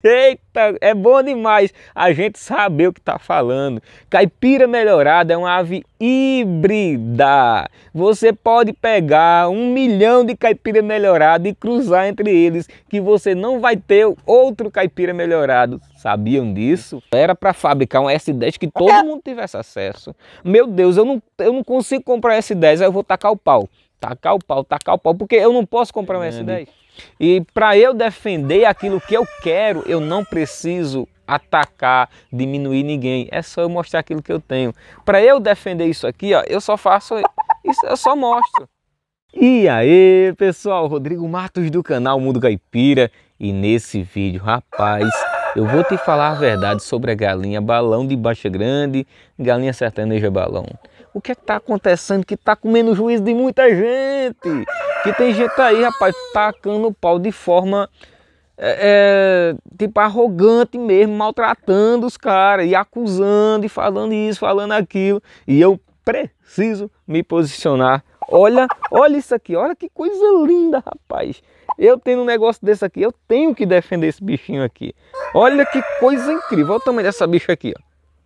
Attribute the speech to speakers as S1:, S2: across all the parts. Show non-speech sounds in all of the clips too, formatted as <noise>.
S1: Eita, é bom demais a gente saber o que está falando. Caipira melhorada é uma ave híbrida. Você pode pegar um milhão de caipira melhorada e cruzar entre eles, que você não vai ter outro caipira melhorado. Sabiam disso? Era para fabricar um S10 que todo é. mundo tivesse acesso. Meu Deus, eu não, eu não consigo comprar um S10, aí eu vou tacar o pau. Tacar o pau, tacar o pau, porque eu não posso comprar um S10. E para eu defender aquilo que eu quero, eu não preciso atacar, diminuir ninguém. É só eu mostrar aquilo que eu tenho. Para eu defender isso aqui, ó, eu só faço isso, eu só mostro. E aí, pessoal, Rodrigo Matos do canal Mundo Caipira. E nesse vídeo, rapaz, eu vou te falar a verdade sobre a galinha balão de baixa grande, galinha sertaneja balão o que é que tá acontecendo que tá comendo juízo de muita gente? Que tem gente aí, rapaz, tacando o pau de forma é, é, tipo arrogante mesmo, maltratando os caras e acusando e falando isso, falando aquilo. E eu preciso me posicionar. Olha, olha isso aqui, olha que coisa linda, rapaz. Eu tenho um negócio desse aqui, eu tenho que defender esse bichinho aqui. Olha que coisa incrível, olha o tamanho dessa bicha aqui, ó.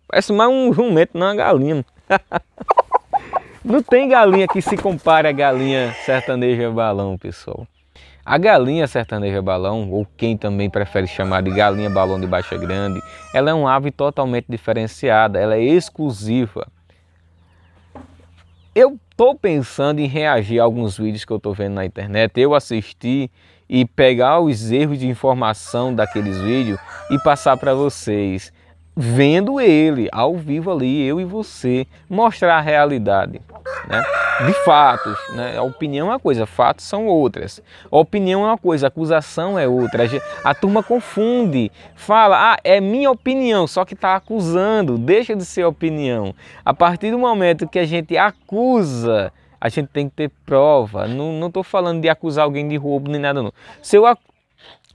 S1: Parece mais um jumento, não uma galinha. <laughs> Não tem galinha que se compare a galinha sertaneja balão, pessoal. A galinha sertaneja balão, ou quem também prefere chamar de galinha balão de baixa grande, ela é uma ave totalmente diferenciada, ela é exclusiva. Eu estou pensando em reagir a alguns vídeos que eu estou vendo na internet, eu assisti e pegar os erros de informação daqueles vídeos e passar para vocês vendo ele ao vivo ali, eu e você, mostrar a realidade, né? De fatos, né? A opinião é uma coisa, fatos são outras. A opinião é uma coisa, acusação é outra. A turma confunde, fala, ah, é minha opinião, só que está acusando, deixa de ser opinião. A partir do momento que a gente acusa, a gente tem que ter prova. Não estou falando de acusar alguém de roubo nem nada, não. Se eu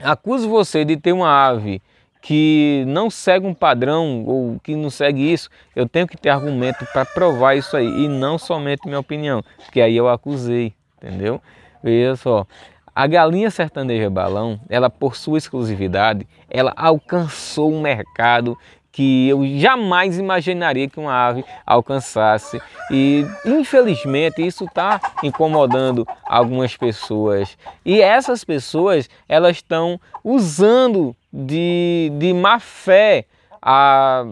S1: acuso você de ter uma ave que não segue um padrão ou que não segue isso, eu tenho que ter argumento para provar isso aí e não somente minha opinião, porque aí eu acusei, entendeu? Veja só, a galinha sertaneja balão, ela por sua exclusividade, ela alcançou um mercado que eu jamais imaginaria que uma ave alcançasse. E infelizmente isso está incomodando algumas pessoas. E essas pessoas elas estão usando de, de má fé a,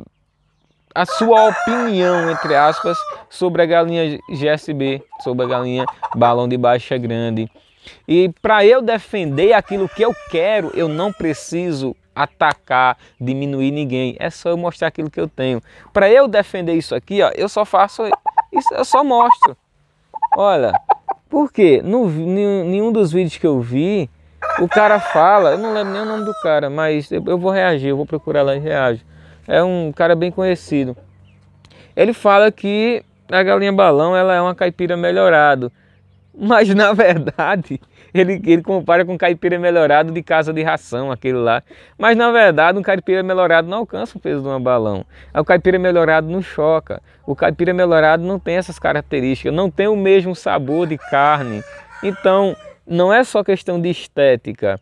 S1: a sua opinião, entre aspas, sobre a galinha GSB, sobre a galinha balão de baixa grande. E para eu defender aquilo que eu quero, eu não preciso atacar, diminuir ninguém. É só eu mostrar aquilo que eu tenho. Para eu defender isso aqui, ó, eu só faço isso, eu só mostro. Olha, porque no, nenhum dos vídeos que eu vi, o cara fala, eu não lembro nem o nome do cara, mas eu vou reagir, eu vou procurar lá e reajo. É um cara bem conhecido. Ele fala que a galinha balão ela é uma caipira melhorado, mas na verdade ele, ele compara com caipira melhorado de casa de ração, aquele lá. Mas na verdade, um caipira melhorado não alcança o peso de um balão. O caipira melhorado não choca. O caipira melhorado não tem essas características, não tem o mesmo sabor de carne. Então, não é só questão de estética.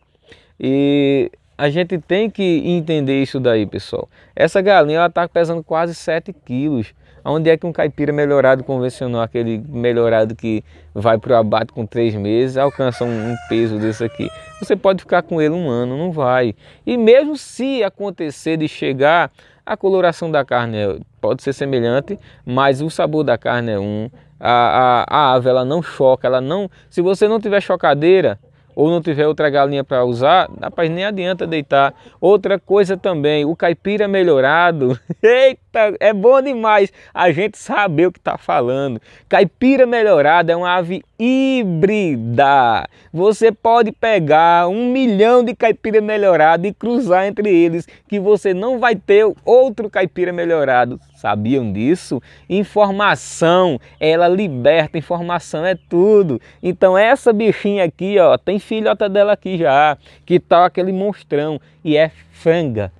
S1: E a gente tem que entender isso daí, pessoal. Essa galinha ela tá pesando quase 7 quilos. Onde é que um caipira melhorado convencional, aquele melhorado que vai para o abate com três meses, alcança um, um, peso desse aqui? Você pode ficar com ele um ano, não vai. E mesmo se acontecer de chegar a coloração da carne é, pode ser semelhante, mas o sabor da carne é um. A, a, a ave ela não choca, ela não. Se você não tiver chocadeira ou não tiver outra galinha para usar, rapaz, nem adianta deitar. Outra coisa também, o caipira melhorado. <laughs> Eita! Tá, é bom demais a gente saber o que está falando. Caipira melhorada é uma ave híbrida. Você pode pegar um milhão de caipira melhorada e cruzar entre eles, que você não vai ter outro caipira melhorado. Sabiam disso? Informação, ela liberta, informação é tudo. Então essa bichinha aqui, ó, tem filhota dela aqui já, que tal tá aquele monstrão e é franga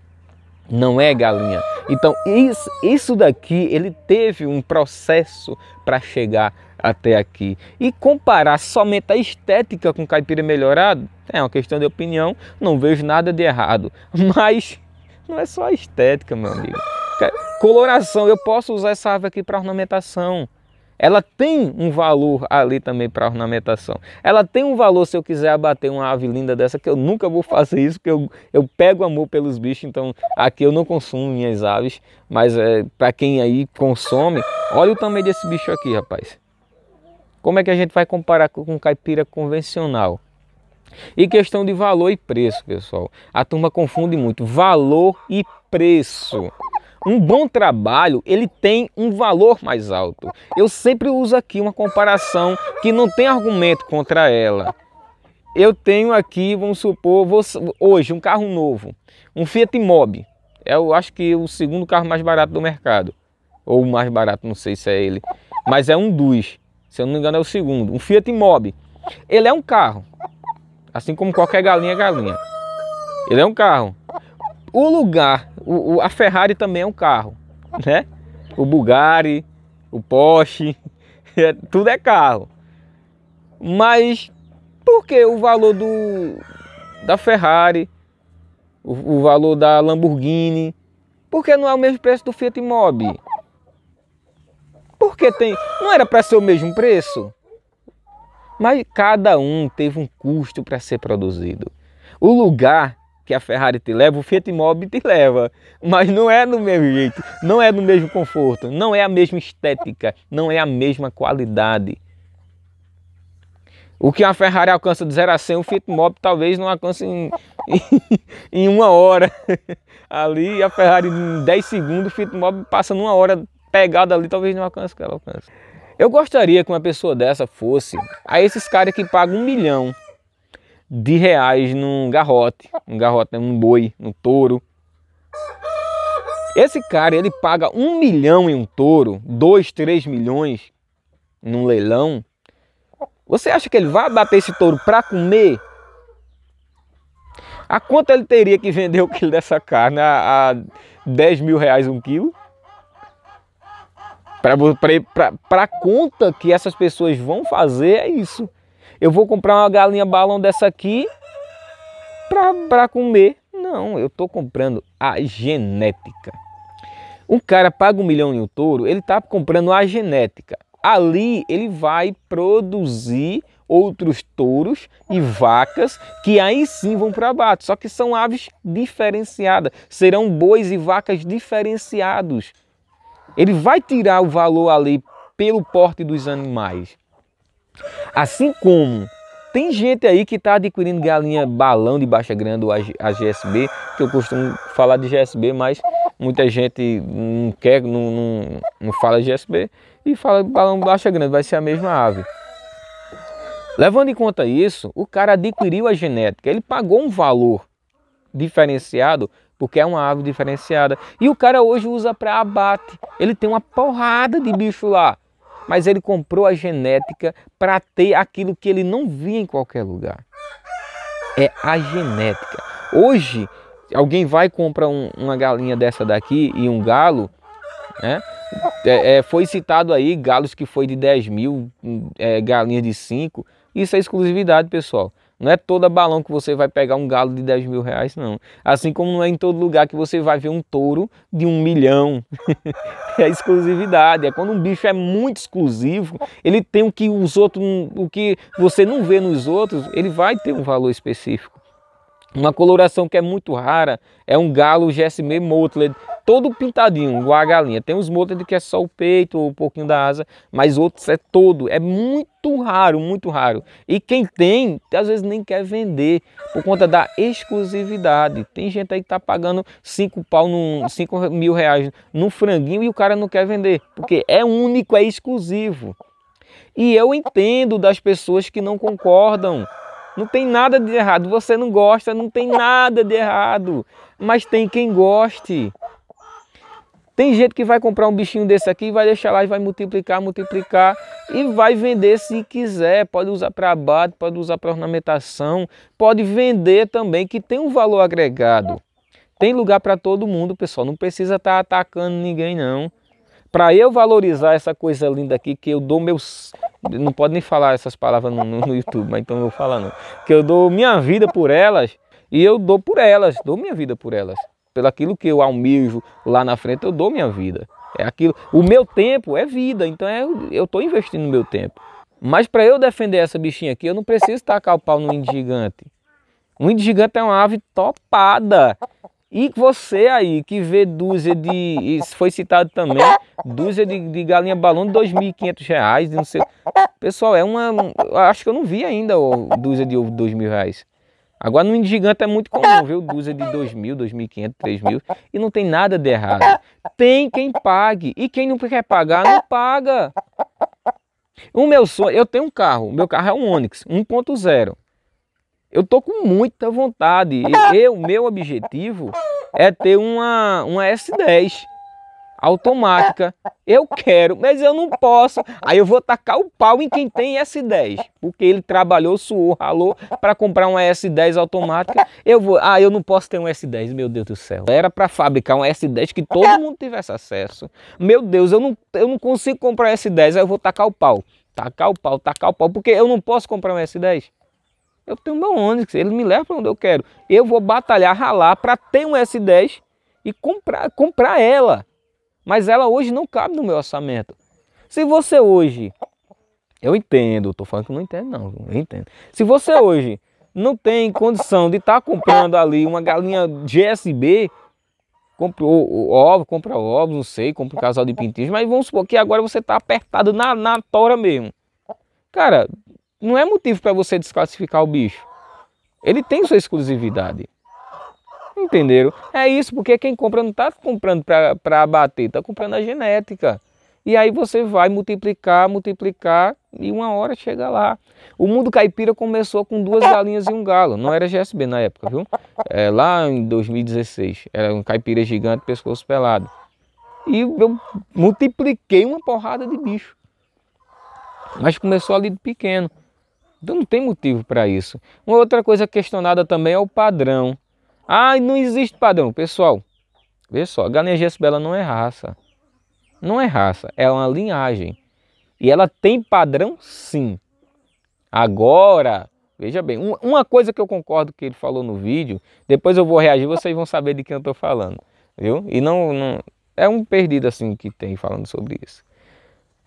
S1: não é galinha. Então, isso, isso daqui, ele teve um processo para chegar até aqui. E comparar somente a estética com caipira melhorado, é uma questão de opinião, não vejo nada de errado. <laughs> Mas não é só a estética, meu amigo. Coloração, eu posso usar essa árvore aqui para ornamentação. Ela tem um valor ali também para ornamentação. Ela tem um valor se eu quiser abater uma ave linda dessa, que eu nunca vou fazer isso, porque eu, eu pego amor pelos bichos, então aqui eu não consumo minhas aves, mas é, para quem aí consome, olha o tamanho desse bicho aqui, rapaz. Como é que a gente vai comparar com caipira convencional? E questão de valor e preço, pessoal. A turma confunde muito valor e preço um bom trabalho ele tem um valor mais alto. Eu sempre uso aqui uma comparação que não tem argumento contra ela. Eu tenho aqui, vamos supor, hoje um carro novo, um Fiat Mobi. Eu é acho que é o segundo carro mais barato do mercado, ou o mais barato, não sei se é ele, mas é um dos. Se eu não me engano é o segundo, um Fiat Mobi. Ele é um carro, assim como qualquer galinha é galinha. Ele é um carro. O lugar o, o, a Ferrari também é um carro, né? O Bugatti, o Porsche, <laughs> é, tudo é carro. Mas por que o valor do da Ferrari, o, o valor da Lamborghini, por que não é o mesmo preço do Fiat Mobi? Por tem, não era para ser o mesmo preço? Mas cada um teve um custo para ser produzido. O lugar que a Ferrari te leva, o Fiat Mobi te leva. Mas não é do mesmo jeito, não é do mesmo conforto, não é a mesma estética, não é a mesma qualidade. O que a Ferrari alcança de 0 a 100, o Fiat Mobi talvez não alcance em, em, uma hora. Ali a Ferrari em 10 segundos, o Fiat Mobi passa numa hora pegada ali, talvez não alcance o que ela alcança. Eu gostaria que uma pessoa dessa fosse a esses caras que pagam um milhão de reais num garrote, um garrote, né? um boi, um touro. Esse cara, ele paga um milhão em um touro, dois, três milhões num leilão. Você acha que ele vai bater esse touro para comer? A quanto ele teria que vender o quilo dessa carne a, a 10 mil reais um quilo? Para a conta que essas pessoas vão fazer, é isso eu vou comprar uma galinha balão dessa aqui para comer. Não, eu estou comprando a genética. Um cara paga um milhão em um touro, ele está comprando a genética. Ali ele vai produzir outros touros e vacas que aí sim vão para abate. Só que são aves diferenciadas, serão bois e vacas diferenciados. Ele vai tirar o valor ali pelo porte dos animais. Assim como tem gente aí que está adquirindo galinha balão de baixa grande ou a GSB, que eu costumo falar de GSB, mas muita gente não quer, não, não, não fala GSB e fala balão de baixa grande, vai ser a mesma ave. Levando em conta isso, o cara adquiriu a genética, ele pagou um valor diferenciado porque é uma ave diferenciada. E o cara hoje usa para abate, ele tem uma porrada de bicho lá mas ele comprou a genética para ter aquilo que ele não via em qualquer lugar. É a genética. Hoje, alguém vai comprar um, uma galinha dessa daqui e um galo, né? É, é, foi citado aí galos que foi de 10 mil, hum, é, de 5. Isso é exclusividade, pessoal. Não é toda balão que você vai pegar um galo de 10 mil reais, não. Assim como não é em todo lugar que você vai ver um touro de um milhão. <laughs> é exclusividade. É quando um bicho é muito exclusivo, ele tem o que os outros, o que você não vê nos outros, ele vai ter um valor específico. Uma coloração que é muito rara é um galo Gessimé Motled todo pintadinho, igual a galinha. Tem uns motos que é só o peito ou um pouquinho da asa, mas outros é todo. É muito raro, muito raro. E quem tem, às vezes nem quer vender por conta da exclusividade. Tem gente aí que tá pagando 5 pau, 5 mil reais num franguinho e o cara não quer vender, porque é único, é exclusivo. E eu entendo das pessoas que não concordam. Não tem nada de errado. Você não gosta, não tem nada de errado. Mas tem quem goste. Tem gente que vai comprar um bichinho desse aqui, vai deixar lá e vai multiplicar, multiplicar e vai vender se quiser. Pode usar para abate, pode usar para ornamentação, pode vender também, que tem um valor agregado. Tem lugar para todo mundo, pessoal. Não precisa estar tá atacando ninguém, não. Para eu valorizar essa coisa linda aqui, que eu dou meus. Não pode nem falar essas palavras no, no YouTube, mas então eu vou falar, não. Que eu dou minha vida por elas e eu dou por elas, dou minha vida por elas pelo aquilo que eu almejo lá na frente, eu dou minha vida. É aquilo. O meu tempo é vida, então é, eu estou investindo no meu tempo. Mas para eu defender essa bichinha aqui, eu não preciso tacar o pau no índio gigante. O índio gigante é uma ave topada. E você aí que vê dúzia de. Isso foi citado também, dúzia de, de galinha balão de R$ reais, não sei. Pessoal, é uma. Acho que eu não vi ainda ó, dúzia de ovo de R$ reais. Agora, no gigante é muito comum, viu? Dúzia de 2.000, 2.500, 3.000 e não tem nada de errado. Tem quem pague e quem não quer pagar, não paga. O meu sonho, eu tenho um carro, meu carro é um Onix 1.0. Eu tô com muita vontade. o meu objetivo é ter uma, uma S10 automática. Eu quero, mas eu não posso. Aí eu vou tacar o pau em quem tem S10, porque ele trabalhou, suou, ralou para comprar uma S10 automática. Eu vou, ah, eu não posso ter um S10, meu Deus do céu. Era para fabricar um S10 que todo <laughs> mundo tivesse acesso. Meu Deus, eu não, eu não consigo comprar um S10, aí eu vou tacar o pau. Tacar o pau, tacar o pau, porque eu não posso comprar um S10. Eu tenho meu Onix, ele me leva para onde eu quero. Eu vou batalhar, ralar para ter um S10 e comprar, comprar ela mas ela hoje não cabe no meu orçamento. Se você hoje, eu entendo, estou falando que não entendo não, eu entendo. Se você hoje não tem condição de estar tá comprando ali uma galinha GSB, compra ovo, compra ovos, não sei, compra um casal de pintinhos, mas vamos supor que agora você está apertado na, na tora mesmo. Cara, não é motivo para você desclassificar o bicho. Ele tem sua exclusividade. Entenderam? É isso, porque quem compra não está comprando para abater, está comprando a genética. E aí você vai multiplicar, multiplicar e uma hora chega lá. O mundo caipira começou com duas galinhas e um galo. Não era GSB na época, viu? É, lá em 2016. Era um caipira gigante, pescoço pelado. E eu multipliquei uma porrada de bicho. Mas começou ali de pequeno. Então não tem motivo para isso. Uma outra coisa questionada também é o padrão. Ah, não existe padrão. Pessoal, veja só, a galinha bela não é raça. Não é raça, é uma linhagem. E ela tem padrão, sim. Agora, veja bem, uma coisa que eu concordo que ele falou no vídeo, depois eu vou reagir, vocês vão saber de quem eu estou falando, viu? E não, não, é um perdido assim que tem falando sobre isso.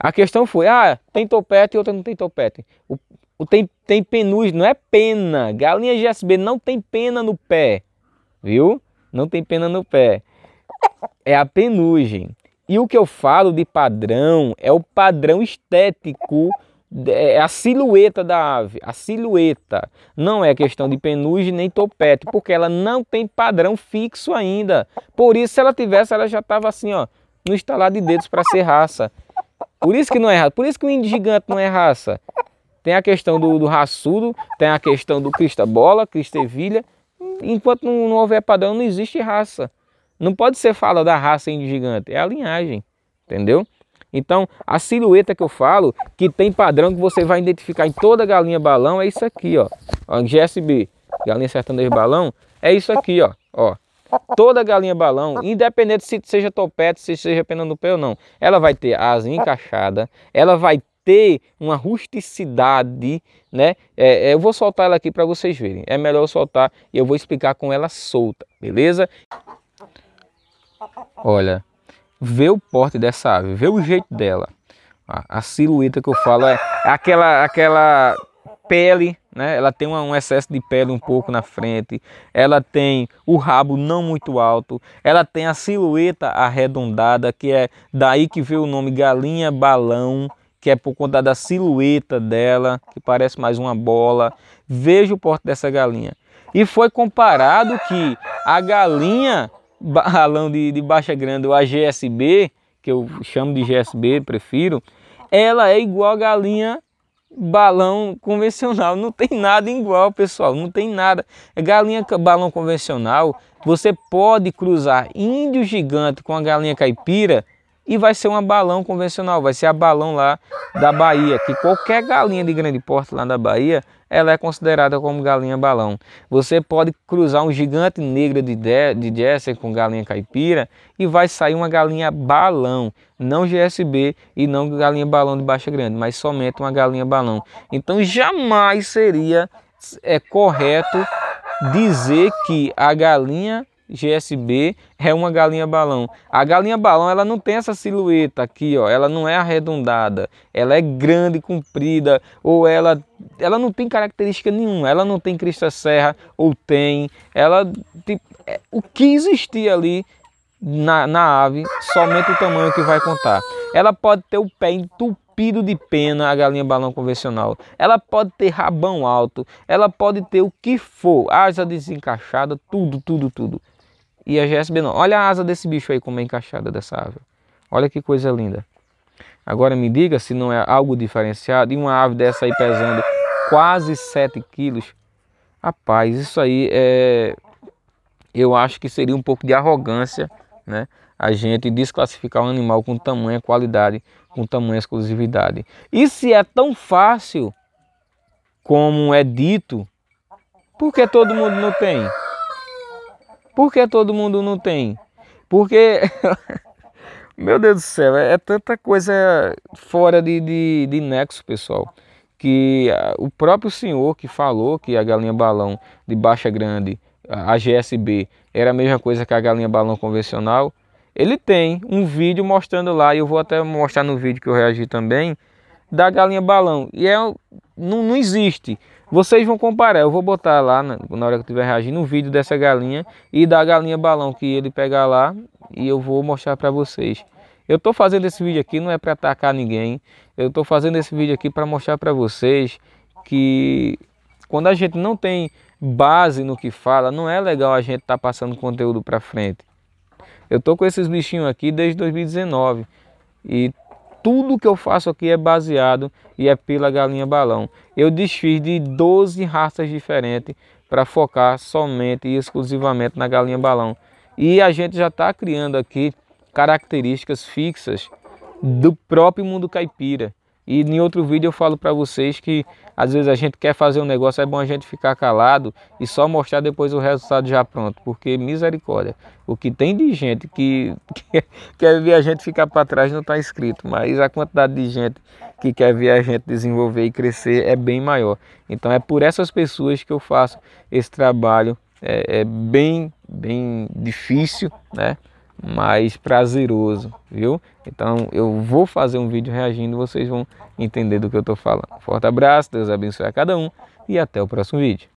S1: A questão foi, ah, tem topete e outra não tem topete. O, o tem, tem penus, não é pena. Galinha GSB não tem pena no pé viu? Não tem pena no pé. É a penugem. E o que eu falo de padrão é o padrão estético, é, é a silhueta da ave, a silhueta. Não é questão de penugem nem topete, porque ela não tem padrão fixo ainda. Por isso, se ela tivesse, ela já estava assim, ó, no estalar de dedos para ser raça. Por isso que não é raça. Por isso que o índio gigante não é raça. Tem a questão do, do raçudo, tem a questão do Cristabola, cristevilha. Enquanto não, não houver padrão, não existe raça. Não pode ser fala da raça em gigante, é a linhagem, entendeu? Então, a silhueta que eu falo, que tem padrão que você vai identificar em toda galinha balão, é isso aqui, ó. ó GSB, galinha sertaneja balão, é isso aqui, ó. ó. Toda galinha balão, independente se seja topete, se seja pena no pé ou não, ela vai ter asa encaixada, ela vai ter uma rusticidade, né? É, é, eu vou soltar ela aqui para vocês verem. É melhor eu soltar e eu vou explicar com ela solta, beleza? Olha, vê o porte dessa ave, vê o jeito dela. A, a silhueta que eu falo é aquela, aquela pele, né? Ela tem um excesso de pele um pouco na frente. Ela tem o rabo não muito alto. Ela tem a silhueta arredondada, que é daí que vê o nome galinha balão, que é por conta da silhueta dela, que parece mais uma bola. Veja o porte dessa galinha. E foi comparado que a galinha <laughs> balão de, de baixa grande, ou a GSB, que eu chamo de GSB, prefiro, ela é igual a galinha balão convencional. Não tem nada igual, pessoal. Não tem nada. É galinha balão convencional, você pode cruzar índio gigante com a galinha caipira e vai ser uma balão convencional, vai ser a balão lá da Bahia, que qualquer galinha de grande porte lá da Bahia, ela é considerada como galinha balão. Você pode cruzar um gigante negra de, de Jersey com galinha caipira e vai sair uma galinha balão, não GSB e não galinha balão de baixa grande, mas somente uma galinha balão. Então jamais seria é correto dizer que a galinha GSB é uma galinha balão. A galinha balão ela não tem essa silhueta aqui, ó, ela não é arredondada, ela é grande, comprida, ou ela, ela não tem característica nenhuma, ela não tem crista serra, ou tem, ela, tipo, é, o que existia ali na, na ave, somente o tamanho que vai contar. Ela pode ter o pé entupido, entupido de pena a galinha balão convencional. Ela pode ter rabão alto, ela pode ter o que for, asa desencaixada, tudo, tudo, tudo e a GSB não. Olha a asa desse bicho aí como é encaixada dessa ave. Olha que coisa linda. Agora me diga se não é algo diferenciado. E uma ave dessa aí pesando quase 7 quilos. Rapaz, isso aí é... Eu acho que seria um pouco de arrogância, né? A gente desclassificar um animal com tamanha qualidade, com tamanha exclusividade. E se é tão fácil como é dito, por que todo mundo não tem? Por que todo mundo não tem? Porque, <laughs> meu Deus do céu, é, é, tanta coisa fora de, de, de nexo, pessoal que ah, o próprio senhor que falou que a galinha balão de baixa grande, a GSB, era a mesma coisa que a galinha balão convencional, ele tem um vídeo mostrando lá, e eu vou até mostrar no vídeo que eu reagi também, da galinha balão. E é, não, não existe. Vocês vão comparar, eu vou botar lá na, hora que eu estiver reagindo um vídeo dessa galinha e da galinha balão que ele pegar lá e eu vou mostrar para vocês. Eu estou fazendo esse vídeo aqui não é para atacar ninguém, eu estou fazendo esse vídeo aqui para mostrar para vocês que quando a gente não tem base no que fala, não é legal a gente estar tá passando conteúdo para frente. Eu tô com esses bichinhos aqui desde 2019 e tudo que eu faço aqui é baseado e é pela galinha balão. Eu desfiz de 12 raças diferentes para focar somente e exclusivamente na galinha balão. E a gente já está criando aqui características fixas do próprio mundo caipira. E em outro vídeo eu falo para vocês que às vezes a gente quer fazer um negócio, é bom a gente ficar calado e só mostrar depois o resultado já pronto, porque misericórdia, o que tem de gente que, <laughs> é, quer ver a gente ficar para trás não está escrito, mas a quantidade de gente que quer ver a gente desenvolver e crescer é bem maior. Então é por essas pessoas que eu faço esse trabalho, é, é bem, bem difícil, né? mais prazeroso, viu? Então eu vou fazer um vídeo reagindo, vocês vão entender do que eu estou falando. Forte abraço, Deus abençoe a cada um e até o próximo vídeo.